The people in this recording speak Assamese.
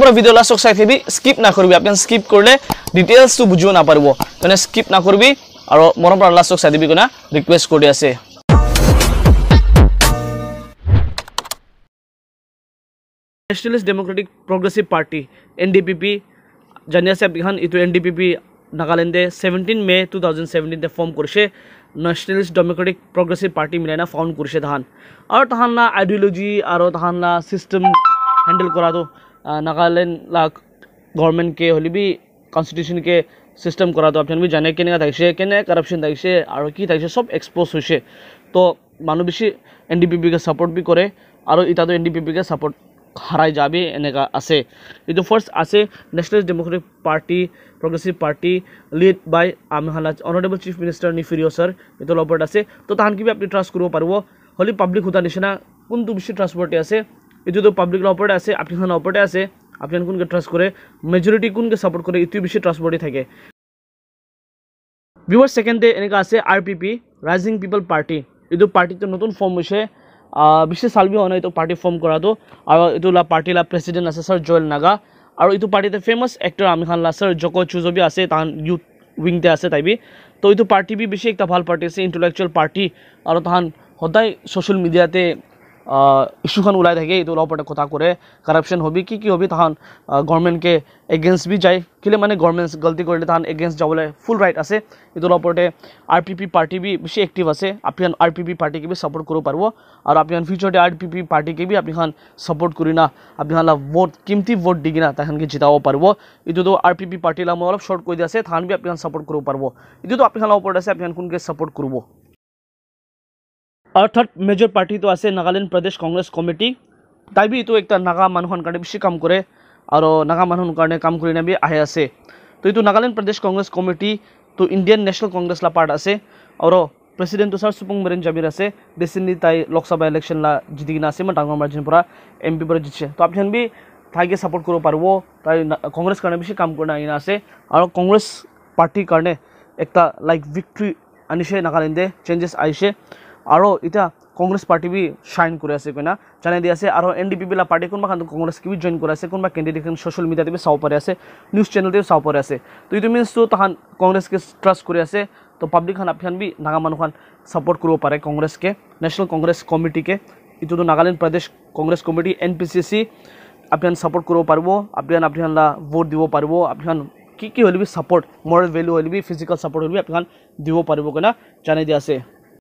মোৰ ভিডিঅ' লাষ্টক চাই থাকিবি স্কিপ নাখৰিবি আপুনি স্কিপ কৰিলে ডিটেইলছটো বুজিব নাপাৰিব তেনে স্কিপ নাখৰিবি আৰু মৰম পৰা লাষ্টক চাই দিবি কোনে ৰিকুৱেষ্ট কৰি আছে nationalist democratic progressive party N D P P জানি আছে আপিখন এইটো এন ডি পি পি নাগালেণ্ডে ছেভেণ্টিন মে টু থাউজেণ্ড ছেভেণ্টিনতে ফৰ্ম কৰিছে নেশ্যনেলিষ্ট ডেমক্ৰেটিক প্ৰগ্ৰেছিভ পাৰ্টি মিলাই না ফাউণ্ড কৰিছে তাহান আৰু তাহান না আইডিঅ'লজি আৰু তাহান চিষ্টেম হেণ্ডেল কৰাটো নাগালেণ্ড লাগ গভৰ্ণমেণ্টকে হ'লে বি কনষ্টিটিউশ্যনকে ছিষ্টেম কৰাটো আপোনালোকে জানে কেনেকৈ থাকিছে কেনেকৈ কাৰাপশ্যন থাকিছে আৰু কি থাকিছে চব এক্সপ'জ হৈছে তো মানুহ বেছি এন ডি পি পিকে ছাপৰ্ট বি কৰে আৰু ইতাটো এন ডি পি পিকে ছাপৰ্ট হাৰাই যাবি এনেকুৱা আছে এইটো ফাৰ্ষ্ট আছে national democratic party progressive party lead by আমহানাজ honourable chief minister Neiphiu Rio' sir এইটো লগত আছে তো তাহান কিবি আপুনি ট্ৰাষ্ট কৰিব পাৰিব হ'লে পাব্লিক সোধা নিচিনা কোনটো বেছি ট্ৰাঞ্চপৰ্টে আছে যদি পাবলিক पब्लिक नपरेट আপনি আপনার অপরেটে আছে আপনি কোনকে ট্রাস্ট করে মেজরিটি কোনকে সাপোর্ট করে ইতু বেশি ট্রাস্টবর্ডি থাকে ভিউয়ার সেকেন্ডে এনেকা আছে আর পিপি রাইজিং পিপল পার্টি এইটো পার্টিটো নতুন ফর্ম হয়েছে বেশি সালবি হয় এইটো পার্টি ফর্ম করা তো আর এই পাৰ্টি লা প্ৰেচিডেণ্ট আছে স্যার জয়েল নাগা আৰু এইটো পার্টিতে ফেমাস এক্টৰ আমিৰ খান লা ছাৰ জক চুজবি আছে তাহান ইউথ উইংতে আছে তাইবি তো এই পাৰ্টি বি বেছি একটা ভাল পার্টি আছে ইন্টেলেকচুয়াল পার্টি আর তাহান সদায় সোশ্যাল মিডিয়াতে ইস্যুখন ওলাই থাকে এইটোৰ ওপৰতে কথা কৰে কাৰাপশ্যন হ'বি কি কি হ'বি তাহান গভৰ্ণমেণ্টকে এগেইনষ্ট বি যায় কিলে মানে গভৰ্ণমেণ্ট গলতি কৰিলে তাহান এগেইনষ্ট যাবলৈ ফুল ৰাইট আছে এইটো অলপ আৰ পি পি পাৰ্টি বি বেছি এক্টিভ আছে আপিহান আৰ পি পি পাৰ্টিকে বি ছাপৰ্ট কৰিব পাৰিব আৰু আপিহান ফিউচাৰতে আৰ পি পি পাৰ্টিকে বি আপিখন ছাপৰ্ট কৰি না আপিহান ভোট কিমতি ভোট দি কিনা তাহানকে জিতাব পাৰিব এইটোতো আৰ পি পি পাৰ্টিলৈ মই অলপ শ্বৰ্ট কৈ দিয়া আছে তাহান বি আপিহান ছাপৰ্ট কৰিব পাৰিব এইটোতো আপিহানৰ ওপৰত আছে আপিহান কোনকৈ ছাপৰ্ট কৰিব অৰ্থাৎ মেজৰ পাৰ্টিটো আছে নাগালেণ্ড প্ৰদেশ কংগ্ৰেছ কমিটি তাই বিটো এটা নাগা মানুহৰ কাৰণে বেছি কাম কৰে আৰু নাগা মানুহৰ কাৰণে কাম কৰি নামি আহে আছে তো এইটো নাগালেণ্ড প্ৰদেশ কংগ্ৰেছ কমিটি তো ইণ্ডিয়ান নেশ্যনেল কংগ্ৰেছলা পাৰ্ট আছে আৰু প্ৰেচিডেণ্ট তুষাৰ চুপং মেৰেন জামিৰ আছে ৰিচেণ্টলি তাই লোকসভা ইলেকশ্যনলা জিতি কিনা আছে মই ডাঙৰ মাৰ্জিনৰ পৰা এম পি পৰা জিতিছে তো আপিহেন বি তাইকে ছাপৰ্ট কৰিব পাৰিব তাই কংগ্ৰেছ কাৰণে বেছি কাম কৰি আহি আছে আৰু কংগ্ৰেছ পাৰ্টিৰ কাৰণে এটা লাইক ভিক্ট্ৰি আনিছে নাগালেণ্ডে চেঞ্জেছ আহিছে আৰু এতিয়া কংগ্ৰেছ পাৰ্টি বি শ্বাইন কৰি আছে কিনা জানাই দি আছে আৰু এন ডি পি বিলা পাৰ্টি কোনোবা কংগ্ৰেছ কি জইন কৰি আছে কোনোবা কেণ্ডিডেট ছ'চিয়েল মিডিয়াত চাব পাৰে আছে নিউজ চেনেলত চাব পাৰে আছে তো ইটো মিনছটো তাহান কংগ্ৰেছকে ট্ৰাষ্ট কৰি আছে তো পাব্লিক খান আফিয়ান বি নাগা মানুহখন ছাপৰ্ট কৰিব পাৰে কংগ্ৰেছকে নেশ্যনেল কংগ্ৰেছ কমিটিকে ইটোতো Nagaland Pradesh Congress committee N P C C আপিয়ান ছাপৰ্ট কৰিব পাৰিব আপিয়ান আপিহানলা ভোট দিব পাৰিব আপিহান কি কি হ'লে বি ছাপৰ্ট মৰেল ভেলু হ'লে বি ফিজিকেল ছাপৰ্ট হ'লে বি আপিহান দিব পাৰিব কিনা জানি দিয়া আছে